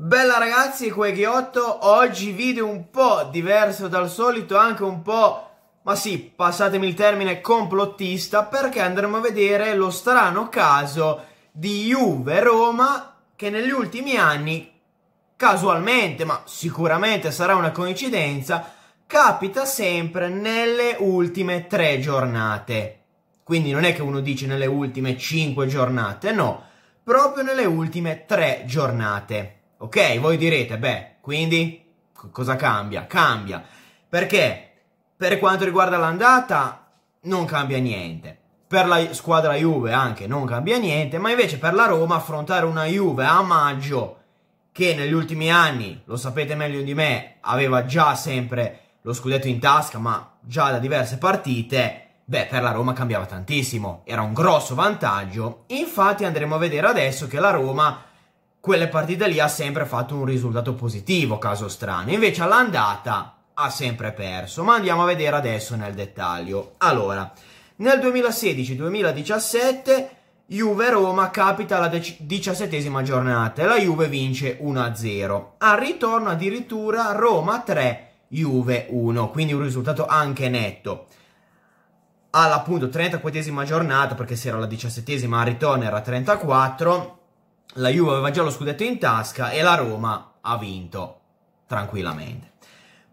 Bella ragazzi, Ghiotto, oggi video un po' diverso dal solito, anche un po', ma sì, passatemi il termine, complottista, perché andremo a vedere lo strano caso di Juve-Roma che negli ultimi anni, casualmente, ma sicuramente sarà una coincidenza, capita sempre nelle ultime tre giornate. Quindi non è che uno dice nelle ultime cinque giornate, no, proprio nelle ultime tre giornate. Ok, voi direte, beh, quindi cosa cambia? Cambia. Perché per quanto riguarda l'andata non cambia niente. Per la squadra Juve anche non cambia niente, ma invece per la Roma affrontare una Juve a maggio che negli ultimi anni, lo sapete meglio di me, aveva già sempre lo scudetto in tasca, ma già da diverse partite, beh, per la Roma cambiava tantissimo, era un grosso vantaggio. Infatti andremo a vedere adesso che la Roma quelle partite lì ha sempre fatto un risultato positivo, caso strano. Invece all'andata ha sempre perso, ma andiamo a vedere adesso nel dettaglio. Allora, nel 2016-2017 Juve-Roma capita la diciassettesima giornata e la Juve vince 1-0. Al ritorno addirittura Roma 3, Juve 1, quindi un risultato anche netto. Alla appunto 34esima giornata, perché se era la diciassettesima al ritorno era 34, la Juve aveva già lo scudetto in tasca e la Roma ha vinto tranquillamente.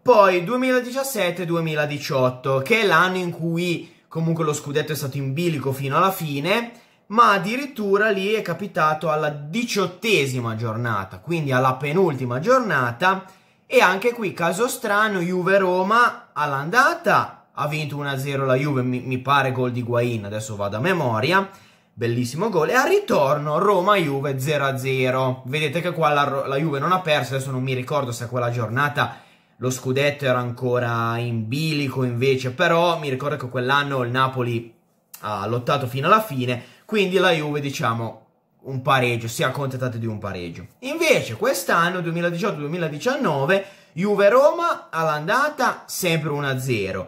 Poi 2017-2018, che è l'anno in cui comunque lo scudetto è stato in bilico fino alla fine, ma addirittura lì è capitato alla diciottesima giornata, quindi alla penultima giornata, e anche qui caso strano, Juve-Roma all'andata ha vinto 1-0 la Juve, mi, mi pare gol di Guain, adesso vado a memoria, Bellissimo gol. E al ritorno Roma-Juve 0-0. Vedete che qua la, la, Juve non ha perso, adesso non mi ricordo se quella giornata lo scudetto era ancora in bilico invece, però mi ricordo che quell'anno il Napoli ha lottato fino alla fine, quindi la Juve diciamo un pareggio, si è accontentata di un pareggio. Invece quest'anno 2018-2019 Juve-Roma all'andata sempre 1-0.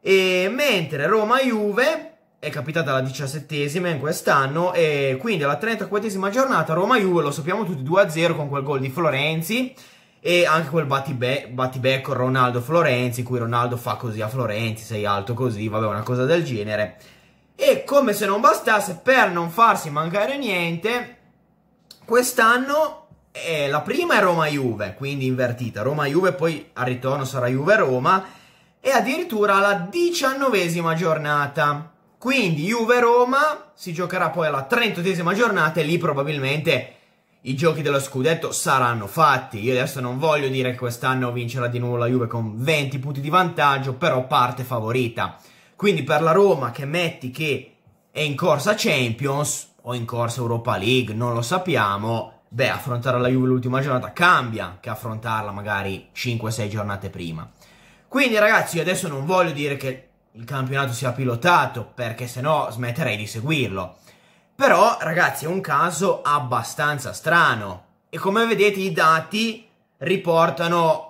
E mentre Roma-Juve è capitata la diciassettesima in quest'anno e quindi alla 34esima giornata Roma-Juve lo sappiamo tutti 2-0 con quel gol di Florenzi e anche quel battibecco batti Ronaldo-Florenzi in cui Ronaldo fa così a Florenzi sei alto così, vabbè una cosa del genere e come se non bastasse per non farsi mancare niente quest'anno eh, la prima è Roma-Juve quindi invertita Roma-Juve poi al ritorno sarà Juve-Roma e addirittura la diciannovesima giornata quindi Juve-Roma si giocherà poi alla 38esima giornata e lì probabilmente i giochi dello scudetto saranno fatti. Io adesso non voglio dire che quest'anno vincerà di nuovo la Juve con 20 punti di vantaggio, però parte favorita. Quindi per la Roma che metti che è in corsa Champions o in corsa Europa League, non lo sappiamo, beh, affrontare la Juve l'ultima giornata cambia che affrontarla magari 5-6 giornate prima. Quindi ragazzi, io adesso non voglio dire che il campionato sia pilotato, perché se no smetterei di seguirlo. Però, ragazzi, è un caso abbastanza strano. E come vedete i dati riportano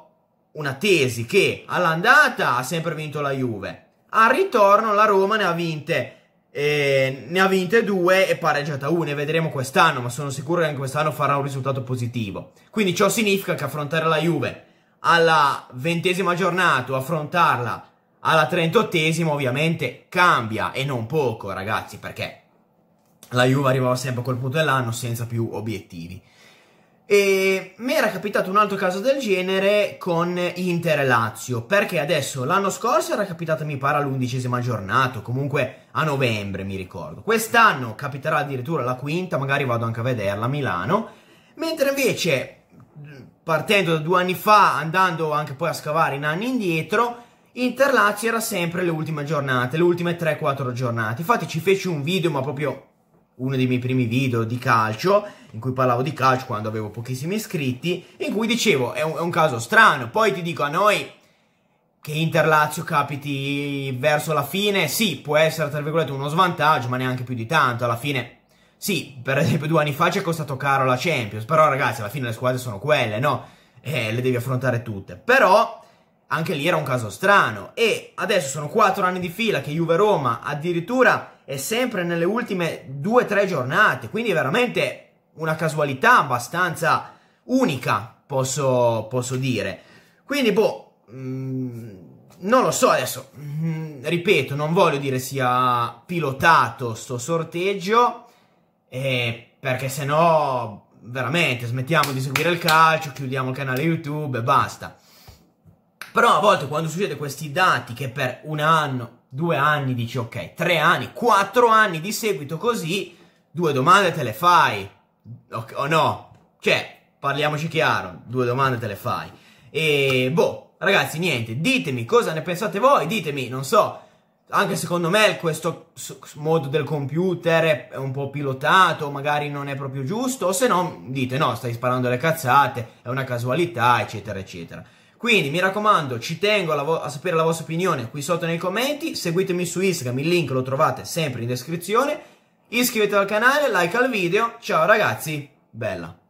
una tesi che all'andata ha sempre vinto la Juve, al ritorno la Roma ne ha vinte eh, ne ha vinte due e pareggiata una. Ne Vedremo quest'anno, ma sono sicuro che anche quest'anno farà un risultato positivo. Quindi ciò significa che affrontare la Juve alla ventesima giornata, affrontarla alla 38esima ovviamente cambia e non poco ragazzi perché la Juve arrivava sempre a quel punto dell'anno senza più obiettivi. E mi era capitato un altro caso del genere con Inter e Lazio, perché adesso l'anno scorso era capitata mi pare all'undicesima giornata, comunque a novembre mi ricordo. Quest'anno capiterà addirittura la quinta, magari vado anche a vederla a Milano, mentre invece partendo da due anni fa, andando anche poi a scavare in anni indietro, Interlazio era sempre le ultime giornate, le ultime 3-4 giornate. Infatti ci feci un video, ma proprio uno dei miei primi video di calcio, in cui parlavo di calcio quando avevo pochissimi iscritti, in cui dicevo è un, è un caso strano. Poi ti dico a noi che Interlazio capiti verso la fine, sì, può essere tra virgolette uno svantaggio, ma neanche più di tanto. Alla fine sì, per esempio due anni fa ci è costato caro la Champions, però ragazzi alla fine le squadre sono quelle, no? Eh, le devi affrontare tutte. Però anche lì era un caso strano. E adesso sono quattro anni di fila che Juve-Roma addirittura è sempre nelle ultime due o tre giornate, quindi è veramente una casualità abbastanza unica, posso, posso dire. Quindi, boh, mh, mm, non lo so adesso, mh, mm, ripeto, non voglio dire sia pilotato sto sorteggio, eh, perché sennò veramente smettiamo di seguire il calcio, chiudiamo il canale YouTube e basta. Però a volte quando succede questi dati che per un anno, due anni dici ok, tre anni, quattro anni di seguito così, due domande te le fai. O, o no? Cioè, parliamoci chiaro, due domande te le fai. E boh, ragazzi, niente, ditemi cosa ne pensate voi, ditemi, non so, anche secondo me questo modo del computer è un po' pilotato, magari non è proprio giusto, o se no dite no, stai sparando le cazzate, è una casualità, eccetera, eccetera. Quindi mi raccomando, ci tengo a, a, sapere la vostra opinione qui sotto nei commenti, seguitemi su Instagram, il link lo trovate sempre in descrizione, iscrivetevi al canale, like al video, ciao ragazzi, bella!